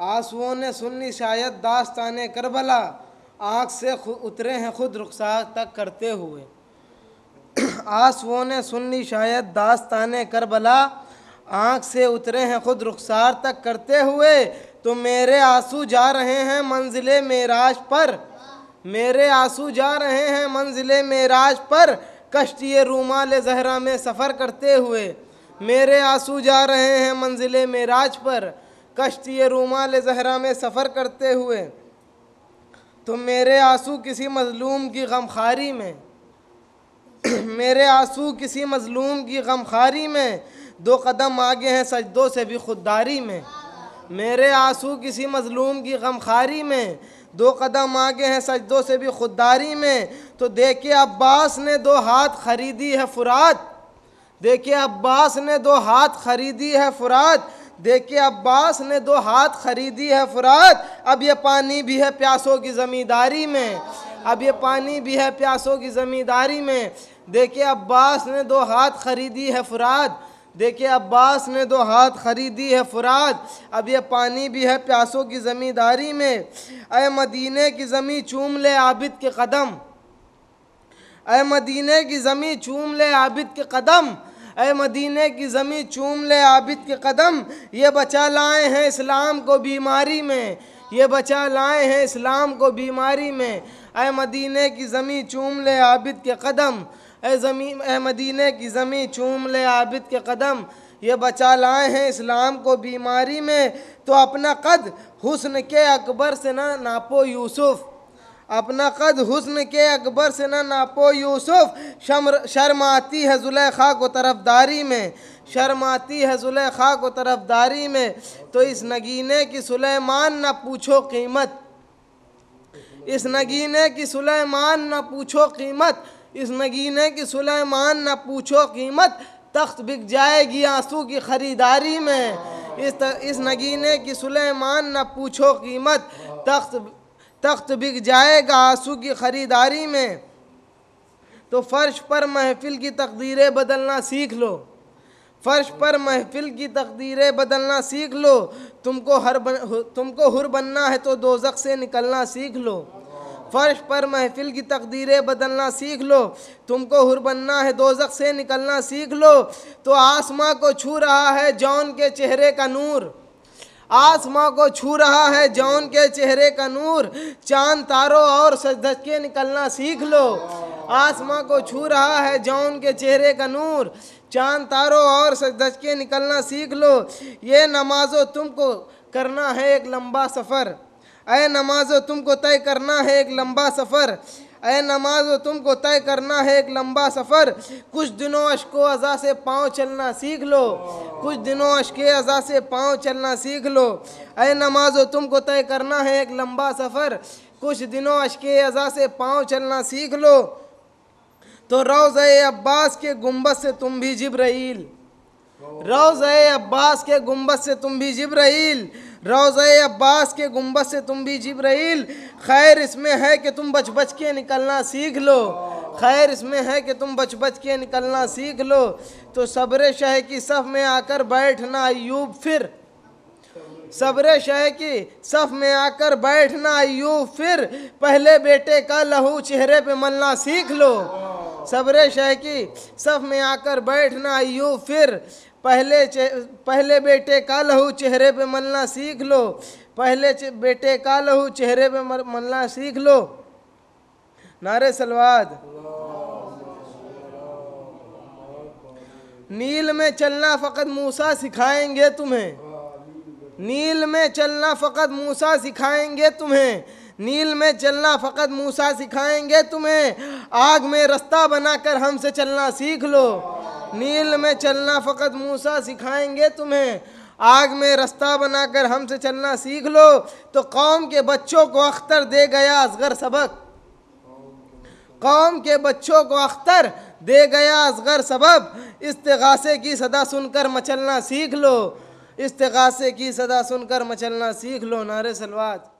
आंसुओं ने सुन्नी शायद दास्तान करबला आँख से उतरे हैं खुद रुखसार तक करते हुए आंसुओं ने सुन्नी शायद दास्तान करबला आँख से उतरे हैं खुद रुखसार तक करते हुए तो मेरे आंसू जा रहे हैं मंजिल मेराज पर मेरे आंसू जा रहे हैं मंजिल मेराज पर कश्ती रूमाल जहरा में सफ़र करते हुए मेरे आंसू जा रहे हैं मंजिल मेराज पर कश्ती रूमाल जहरा में सफ़र करते हुए तो मेरे आंसू किसी मज़लूम की गमखारी में मेरे आंसू किसी मज़लूम की गमखारी में दो कदम आगे हैं सजदों से भी खुददारी में मेरे आंसू किसी मज़लूम की गमखारी में दो कदम आगे हैं सजदों से भी खुददारी में तो देखे अब्बास ने दो हाथ खरीदी है फुरात देखे अब्बास ने दो हाथ खरीदी है फुरात देखिए अब्बास ने दो हाथ खरीदी है फुरात अब ये पानी भी है प्यासों की ज़मींदारी में अब ये पानी भी है प्यासों की ज़मींदारी में देखिए अब्बास ने दो हाथ खरीदी है फुरात देखिए अब्बास ने दो हाथ खरीदी है फुरात अब ये पानी भी है प्यासों की ज़मींदारी में अय मदीने की ज़मीं चूम ले आबिद के कदम अय मदीने की ज़मीं चूम ले आबिद के कदम ए मदीने की ज़मी चूम ले आबिद के कदम ये बचा लाए हैं इस्लाम को बीमारी में ये बचा लाए हैं इस्लाम को बीमारी में ए मदीने की ज़मी चूम ले आबिद के कदम ए ज़मी ए मदीने की ज़मी चूम ले आबिद के कदम ये बचा लाए हैं इस्लाम को बीमारी में तो अपना कद हुस्न के अकबर से ना नापो यूसुफ़ अपना कद हुस्न के अकबर से न नापो यूसुफ शमर है आती खा जुलेखा को तरफदारी में शर्माती है है खा को तरफदारी में तो इस नगीने की सुलेमान न पूछो कीमत इस नगीने की सुलेमान न पूछो कीमत इस नगीने की सुलेमान न पूछो कीमत तख्त बिक जाएगी आंसू की ख़रीदारी में इस इस नगीने की सुलेमान न पूछो कीमत तख्त तख्त बिक जाएगा आंसू की ख़रीदारी में तो फ़र्श पर महफिल की तकदीरें बदलना सीख लो फ़र्श पर महफिल की तकदीरें बदलना सीख लो तुमको हर बन, तुमको हुर बनना है तो दोजक से निकलना सीख लो फ़र्श पर महफिल की तकदीरें बदलना सीख लो तुमको हुर बनना है दोजक से निकलना सीख लो तो आसमां को छू रहा है जौन के चेहरे का नूर आसमां को छू रहा है जौन के चेहरे का नूर चांद तारों और धचके निकलना सीख लो आसमां को छू रहा है जौन के चेहरे का नूर चांद तारों और धचके निकलना सीख लो ये नमाजो तुमको करना है एक लंबा सफ़र अय नमाजो तुमको तय करना है एक लंबा सफ़र अय नमाज तो तुमको तय करना है एक लंबा सफ़र कुछ दिनों अशको अज़ा से पाँव चलना सीख लो कुछ दिनों अशक अज़ा से पाँव चलना सीख लो ए नमाज तो तुमको तय करना है एक लंबा सफ़र कुछ दिनों अशक अज़ा से पाँव चलना सीख लो तो रोज़ अब्बास के गुम्बद से तुम भी जिब्राइल रोज़ अब्बास के गुम्बद से तुम भी जिब्राइल रोज़ अब्बास के गुम्बद से तुम भी रहील खैर इसमें है कि तुम बच बच के निकलना सीख लो खैर इसमें है कि तुम बच बच के निकलना सीख लो तो सब्र शह की सफ़ में आकर बैठना अयूब फिर सब्र शह की सफ़ में आकर बैठना अयूब फिर पहले बेटे का लहू चेहरे पे मलना सीख लो सब्र शह की सफ़ में आकर बैठना अयूब फिर पहले पहले बेटे का लहू चेहरे पे मलना सीख लो पहले बेटे का लहू चेहरे पे मलना सीख लो नारे सलवाद नील में चलना फ़कत मूसा सिखाएंगे तुम्हें नील में चलना फ़कत मूसा सिखाएंगे तुम्हें नील में चलना फ़कत मूसा सिखाएंगे तुम्हें आग में रास्ता बनाकर हमसे चलना सीख लो नील में चलना फ़कत मूसा सिखाएंगे तुम्हें आग में रास्ता बनाकर हमसे चलना सीख लो तो कौम के बच्चों को अख्तर दे गया असगर सबक कौम के बच्चों को अख्तर दे गया असगर सबब तगासे की सदा सुनकर मचलना सीख लो तगासे की सदा सुनकर मचलना सीख लो नारे सलवाद